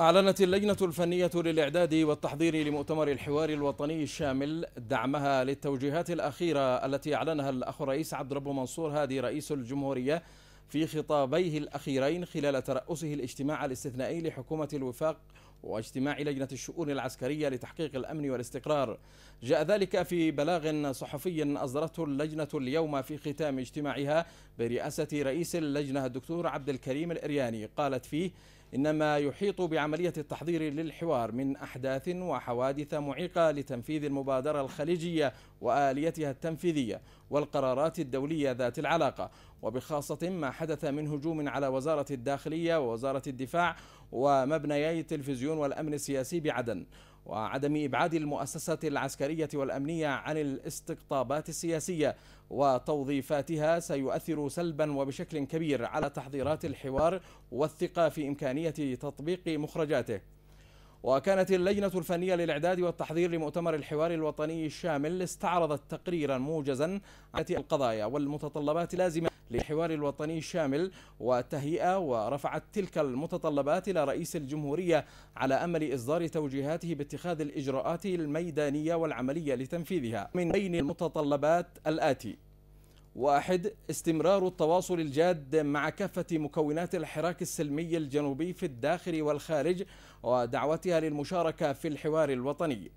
أعلنت اللجنة الفنية للإعداد والتحضير لمؤتمر الحوار الوطني الشامل دعمها للتوجيهات الأخيرة التي أعلنها الأخ الرئيس عبد الرب منصور هادي رئيس الجمهورية في خطابيه الأخيرين خلال ترأسه الاجتماع الاستثنائي لحكومة الوفاق واجتماع لجنة الشؤون العسكرية لتحقيق الأمن والاستقرار جاء ذلك في بلاغ صحفي أصدرته اللجنة اليوم في ختام اجتماعها برئاسة رئيس اللجنة الدكتور عبد الكريم الإرياني قالت فيه إنما يحيط بعملية التحضير للحوار من أحداث وحوادث معيقة لتنفيذ المبادرة الخليجية وآليتها التنفيذية والقرارات الدولية ذات العلاقة وبخاصة ما حدث من هجوم على وزارة الداخلية ووزارة الدفاع ومبنيي التلفزيون والأمن السياسي بعدن وعدم إبعاد المؤسسات العسكرية والأمنية عن الاستقطابات السياسية وتوظيفاتها سيؤثر سلبا وبشكل كبير على تحضيرات الحوار والثقة في إمكانية تطبيق مخرجاته وكانت اللجنة الفنية للإعداد والتحضير لمؤتمر الحوار الوطني الشامل استعرضت تقريرا موجزا عن القضايا والمتطلبات اللازمة للحوار الوطني الشامل والتهيئة ورفعت تلك المتطلبات إلى رئيس الجمهورية على أمل إصدار توجيهاته باتخاذ الإجراءات الميدانية والعملية لتنفيذها من بين المتطلبات الآتي واحد استمرار التواصل الجاد مع كافة مكونات الحراك السلمي الجنوبي في الداخل والخارج ودعوتها للمشاركة في الحوار الوطني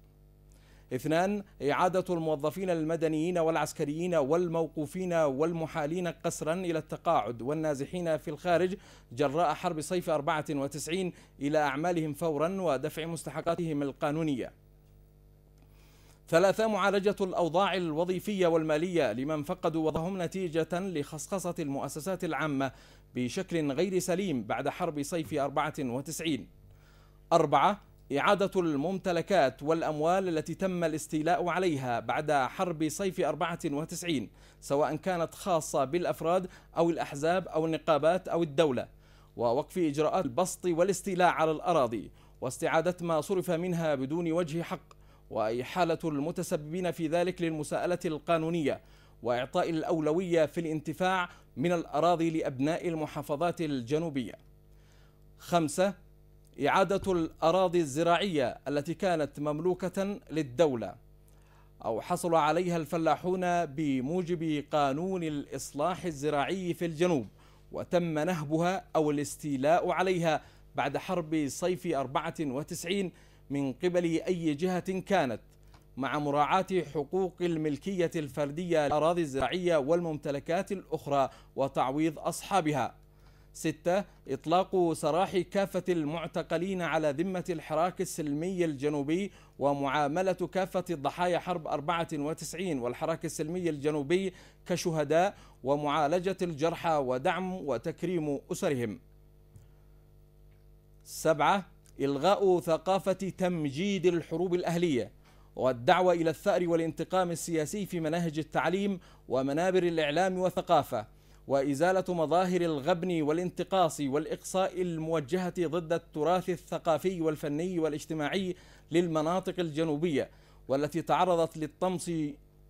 اثنان إعادة الموظفين المدنيين والعسكريين والموقوفين والمحالين قسرا إلى التقاعد والنازحين في الخارج جراء حرب صيف 94 إلى أعمالهم فورا ودفع مستحقاتهم القانونية ثلاثة معالجة الأوضاع الوظيفية والمالية لمن فقدوا وظهم نتيجة لخصخصة المؤسسات العامة بشكل غير سليم بعد حرب صيف 94 أربعة إعادة الممتلكات والأموال التي تم الاستيلاء عليها بعد حرب صيف 94 سواء كانت خاصة بالأفراد أو الأحزاب أو النقابات أو الدولة ووقف إجراءات البسط والاستيلاء على الأراضي واستعادة ما صرف منها بدون وجه حق وإحالة المتسببين في ذلك للمساءلة القانونية وإعطاء الأولوية في الانتفاع من الأراضي لأبناء المحافظات الجنوبية. خمسة إعادة الأراضي الزراعية التي كانت مملوكة للدولة أو حصل عليها الفلاحون بموجب قانون الإصلاح الزراعي في الجنوب وتم نهبها أو الاستيلاء عليها بعد حرب صيف 94 من قبل أي جهة كانت مع مراعاة حقوق الملكية الفردية للأراضي الزراعية والممتلكات الأخرى وتعويض أصحابها ستة إطلاق سراح كافة المعتقلين على ذمة الحراك السلمي الجنوبي ومعاملة كافة الضحايا حرب 94 والحراك السلمي الجنوبي كشهداء ومعالجة الجرحى ودعم وتكريم أسرهم سبعة إلغاء ثقافة تمجيد الحروب الأهلية والدعوة إلى الثأر والانتقام السياسي في مناهج التعليم ومنابر الإعلام والثقافة وإزالة مظاهر الغبن والانتقاص والإقصاء الموجهة ضد التراث الثقافي والفني والاجتماعي للمناطق الجنوبية والتي تعرضت للطمس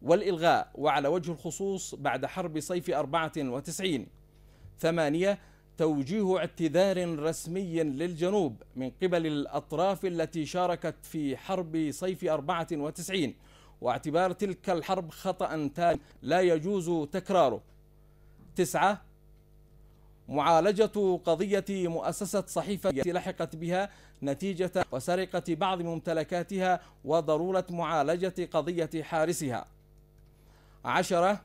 والإلغاء وعلى وجه الخصوص بعد حرب صيف 94 ثمانية توجيه اعتذار رسمي للجنوب من قبل الأطراف التي شاركت في حرب صيف 94 واعتبار تلك الحرب خطأ تام لا يجوز تكراره تسعة معالجة قضية مؤسسة صحيفة التي لحقت بها نتيجة وسرقة بعض ممتلكاتها وضرورة معالجة قضية حارسها عشرة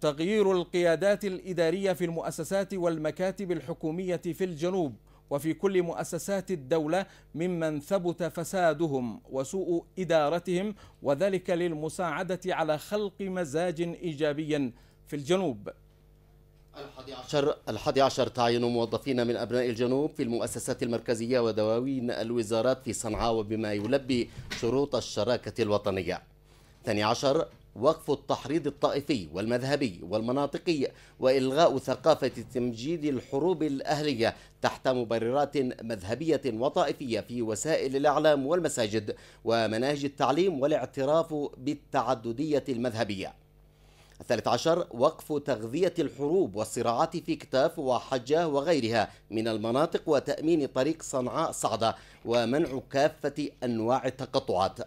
تغيير القيادات الإدارية في المؤسسات والمكاتب الحكومية في الجنوب وفي كل مؤسسات الدولة ممن ثبت فسادهم وسوء إدارتهم وذلك للمساعدة على خلق مزاج إيجابي في الجنوب الحادي عشر, الحادي عشر موظفين من أبناء الجنوب في المؤسسات المركزية ودواوين الوزارات في صنعاء وبما يلبي شروط الشراكة الوطنية 12 عشر وقف التحريض الطائفي والمذهبي والمناطقي والغاء ثقافه تمجيد الحروب الاهليه تحت مبررات مذهبيه وطائفيه في وسائل الاعلام والمساجد ومناهج التعليم والاعتراف بالتعدديه المذهبيه. الثالث عشر وقف تغذية الحروب والصراعات في كتاف وحجاه وغيرها من المناطق وتأمين طريق صنعاء صعدة ومنع كافة أنواع التقطعات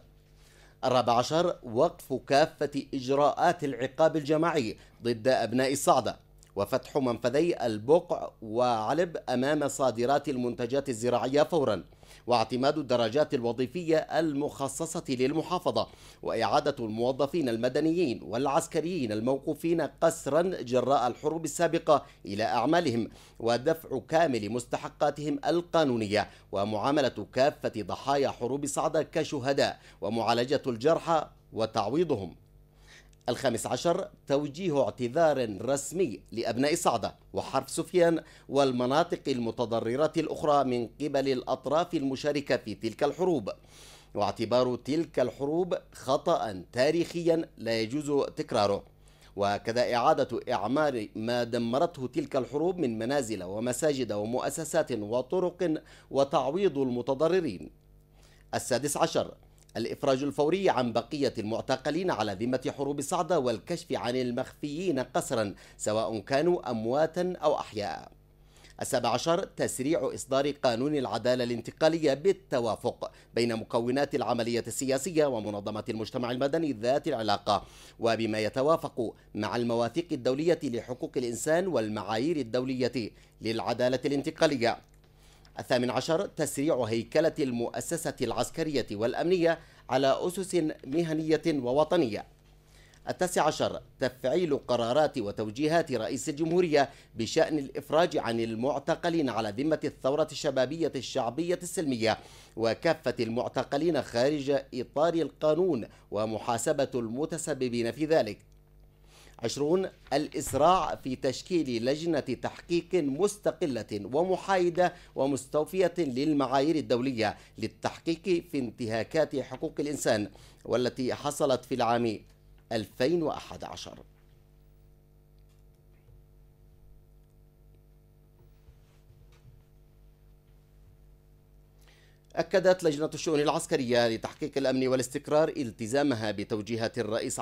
الرابع عشر وقف كافة إجراءات العقاب الجماعي ضد أبناء الصعدة وفتح منفذي البقع وعلب أمام صادرات المنتجات الزراعية فورا واعتماد الدرجات الوظيفية المخصصة للمحافظة وإعادة الموظفين المدنيين والعسكريين الموقوفين قسرا جراء الحروب السابقة إلى أعمالهم ودفع كامل مستحقاتهم القانونية ومعاملة كافة ضحايا حروب صعدة كشهداء ومعالجة الجرحى وتعويضهم الخامس عشر توجيه اعتذار رسمي لأبناء صعدة وحرف سفيان والمناطق المتضررة الأخرى من قبل الأطراف المشاركة في تلك الحروب واعتبار تلك الحروب خطأ تاريخيا لا يجوز تكراره وكذا إعادة إعمار ما دمرته تلك الحروب من منازل ومساجد ومؤسسات وطرق وتعويض المتضررين السادس عشر الإفراج الفوري عن بقية المعتقلين على ذمة حروب صعدة والكشف عن المخفيين قسرا سواء كانوا أمواتا أو أحياء السابع عشر تسريع إصدار قانون العدالة الانتقالية بالتوافق بين مكونات العملية السياسية ومنظمة المجتمع المدني ذات العلاقة وبما يتوافق مع المواثيق الدولية لحقوق الإنسان والمعايير الدولية للعدالة الانتقالية الثامن عشر تسريع هيكلة المؤسسة العسكرية والأمنية على أسس مهنية ووطنية التاسع عشر تفعيل قرارات وتوجيهات رئيس الجمهورية بشأن الإفراج عن المعتقلين على ذمة الثورة الشبابية الشعبية السلمية وكافة المعتقلين خارج إطار القانون ومحاسبة المتسببين في ذلك عشرون الإسراع في تشكيل لجنة تحقيق مستقلة ومحايدة ومستوفية للمعايير الدولية للتحقيق في انتهاكات حقوق الإنسان والتي حصلت في العام 2011 أكدت لجنة الشؤون العسكرية لتحقيق الأمن والاستقرار التزامها بتوجيهات الرئيس